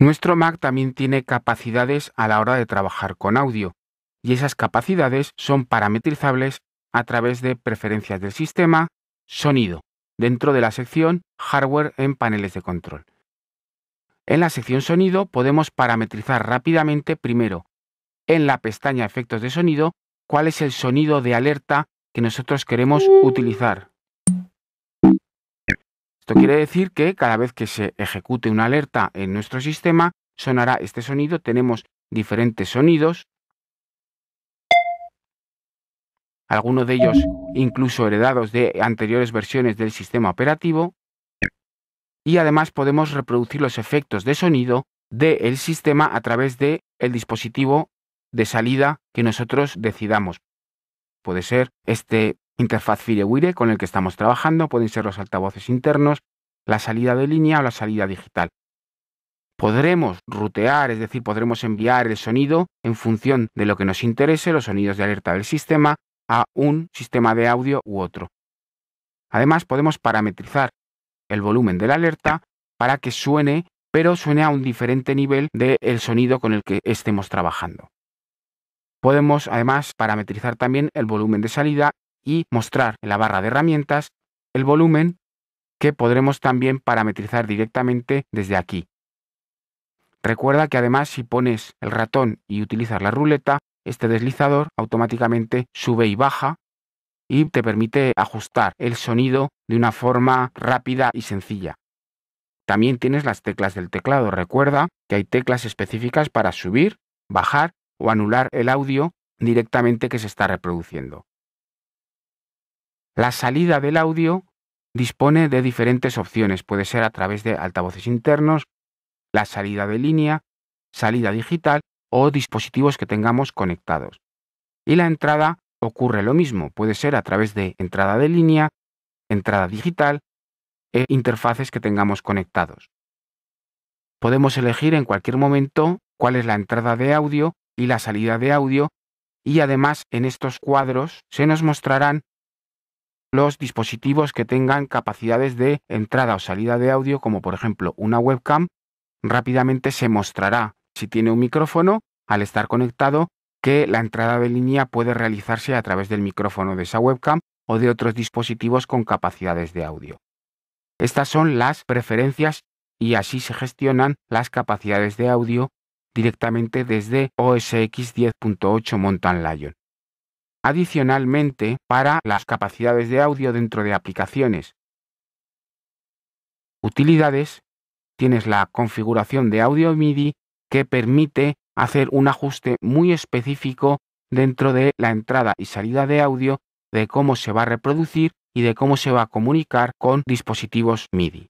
Nuestro Mac también tiene capacidades a la hora de trabajar con audio, y esas capacidades son parametrizables a través de preferencias del sistema, sonido, dentro de la sección hardware en paneles de control. En la sección sonido podemos parametrizar rápidamente primero en la pestaña efectos de sonido cuál es el sonido de alerta que nosotros queremos mm. utilizar. Esto quiere decir que cada vez que se ejecute una alerta en nuestro sistema, sonará este sonido. Tenemos diferentes sonidos, algunos de ellos incluso heredados de anteriores versiones del sistema operativo, y además podemos reproducir los efectos de sonido del sistema a través del el dispositivo de salida que nosotros decidamos. Puede ser este interfaz FireWire con el que estamos trabajando, pueden ser los altavoces internos, la salida de línea o la salida digital. Podremos rutear, es decir, podremos enviar el sonido en función de lo que nos interese, los sonidos de alerta del sistema, a un sistema de audio u otro. Además, podemos parametrizar el volumen de la alerta para que suene, pero suene a un diferente nivel del sonido con el que estemos trabajando. Podemos además parametrizar también el volumen de salida y mostrar en la barra de herramientas el volumen que podremos también parametrizar directamente desde aquí. Recuerda que además si pones el ratón y utilizas la ruleta, este deslizador automáticamente sube y baja y te permite ajustar el sonido de una forma rápida y sencilla. También tienes las teclas del teclado. Recuerda que hay teclas específicas para subir, bajar o anular el audio directamente que se está reproduciendo. La salida del audio dispone de diferentes opciones. Puede ser a través de altavoces internos, la salida de línea, salida digital o dispositivos que tengamos conectados. Y la entrada ocurre lo mismo. Puede ser a través de entrada de línea, entrada digital e interfaces que tengamos conectados. Podemos elegir en cualquier momento cuál es la entrada de audio y la salida de audio y además en estos cuadros se nos mostrarán los dispositivos que tengan capacidades de entrada o salida de audio, como por ejemplo una webcam, rápidamente se mostrará si tiene un micrófono al estar conectado que la entrada de línea puede realizarse a través del micrófono de esa webcam o de otros dispositivos con capacidades de audio. Estas son las preferencias y así se gestionan las capacidades de audio directamente desde OS X 10.8 Mountain Lion. Adicionalmente, para las capacidades de audio dentro de aplicaciones. Utilidades, tienes la configuración de audio MIDI que permite hacer un ajuste muy específico dentro de la entrada y salida de audio de cómo se va a reproducir y de cómo se va a comunicar con dispositivos MIDI.